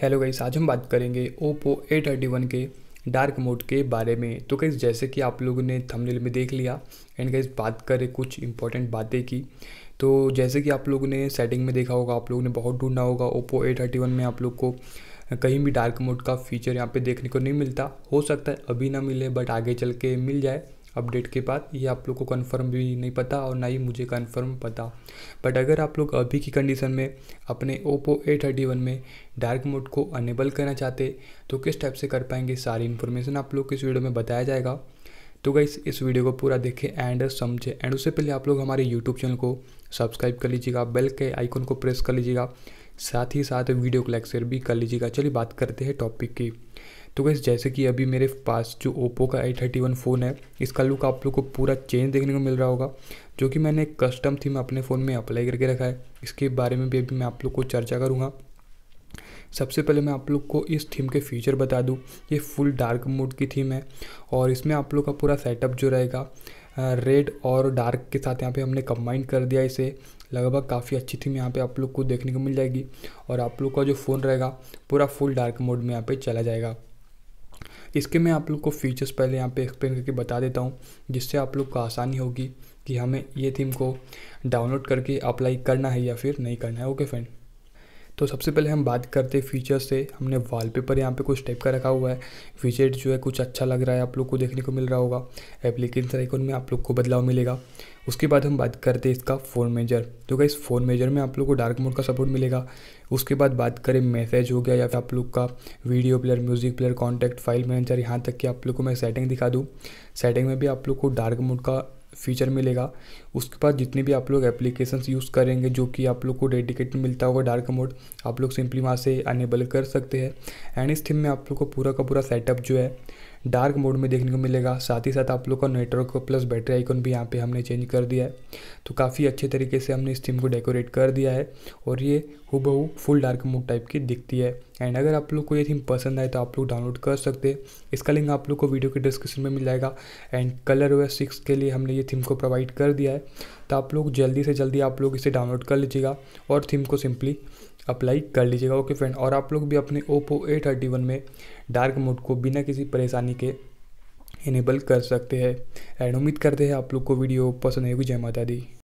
hello guys आज हम बात करेंगे ओप्पो ए थर्टी वन के डार्क मोड के बारे में तो गाइस जैसे कि आप लोगों ने थंबनेल में देख लिया एंड गाइस बात करें कुछ इंपॉर्टेंट बातें की तो जैसे कि आप लोगों ने सेटिंग में देखा होगा आप लोगों ने बहुत ढूंढना होगा ओप्पो ए थर्टी वन में आप लोग को कहीं भी डार्क मोड का फीचर यहाँ पे देखने को नहीं मिलता हो सकता है अभी ना मिले बट आगे चल के मिल जाए अपडेट के बाद ये आप लोग को कंफर्म भी नहीं पता और ना ही मुझे कंफर्म पता बट अगर आप लोग अभी की कंडीशन में अपने ओप्पो ए थर्टी वन में डार्क मोड को अनेबल करना चाहते तो किस टाइप से कर पाएंगे सारी इन्फॉर्मेशन आप लोग को इस वीडियो में बताया जाएगा तो गई इस वीडियो को पूरा देखें एंड समझें एंड उससे पहले आप लोग हमारे यूट्यूब चैनल को सब्सक्राइब कर लीजिएगा बेल के आइकन को प्रेस कर लीजिएगा साथ ही साथ वीडियो को लाइक शेयर भी कर लीजिएगा चलिए बात करते हैं टॉपिक की तो गैस जैसे कि अभी मेरे पास जो ओप्पो का आई थर्टी वन फ़ोन है इसका लुक आप लोग को पूरा चेंज देखने को मिल रहा होगा जो कि मैंने कस्टम थीम अपने फ़ोन में अप्लाई करके रखा है इसके बारे में भी अभी मैं आप लोग को चर्चा करूँगा सबसे पहले मैं आप लोग को इस थीम के फीचर बता दूँ ये फुल डार्क मोड की थीम है और इसमें आप लोग का पूरा सेटअप जो रहेगा रेड और डार्क के साथ यहाँ पे हमने कम्बाइन कर दिया इसे लगभग काफ़ी अच्छी थीम यहाँ पे आप लोग को देखने को मिल जाएगी और आप लोग का जो फ़ोन रहेगा पूरा फुल डार्क मोड में यहाँ पे चला जाएगा इसके मैं आप लोग को फीचर्स पहले यहाँ पे एक्सप्लेन करके बता देता हूँ जिससे आप लोग को आसानी होगी कि हमें ये थीम को डाउनलोड करके अप्लाई करना है या फिर नहीं करना है ओके फ्रेंड तो सबसे पहले हम बात करते हैं फीचर्स से हमने वॉलपेपर यहाँ पे कुछ टाइप का रखा हुआ है फीचर जो है कुछ अच्छा लग रहा है आप लोग को देखने को मिल रहा होगा एप्लीकेशन आइकन में आप लोग को बदलाव मिलेगा उसके बाद हम बात करते हैं इसका फोन मेजर तो क्या फोन मेजर में आप लोग को डार्क मोड का सपोर्ट मिलेगा उसके बाद बात करें मैसेज हो गया या फिर आप लोग का video player music player contact file manager यहाँ तक कि आप लोग को मैं सेटिंग दिखा दूँ सेटिंग में भी आप लोग को डार्क मोड का फीचर मिलेगा उसके बाद जितने भी आप लोग एप्लीकेशन यूज़ करेंगे जो कि आप लोग को डेडिकेट मिलता होगा डार्क मोड आप लोग सिंपली वहाँ से अनेबल कर सकते हैं एंड इस थीम में आप लोग को पूरा का पूरा सेटअप जो है डार्क मोड में देखने को मिलेगा साथ ही साथ आप लोग का नेटवर्क प्लस बैटरी आइकन भी यहाँ पे हमने चेंज कर दिया है तो काफ़ी अच्छे तरीके से हमने इस थीम को डेकोरेट कर दिया है और ये हु फुल डार्क मोड टाइप की दिखती है एंड अगर आप लोग को ये थीम पसंद आए तो आप लोग डाउनलोड कर सकते हैं इसका लिंक आप लोग को वीडियो के डिस्क्रिप्शन में मिल जाएगा एंड कलर वे सिक्स के लिए हमने ये थीम को प्रोवाइड कर दिया है तो आप लोग जल्दी से जल्दी आप लोग इसे डाउनलोड कर लीजिएगा और थीम को सिंपली अप्लाई कर लीजिएगा ओके फ्रेंड और आप लोग भी अपने ओप्पो ए थर्टी वन में डार्क मोड को बिना किसी परेशानी के इनेबल कर सकते हैं एंड उम्मीद करते हैं आप लोग को वीडियो पसंद आएगी जय माता दी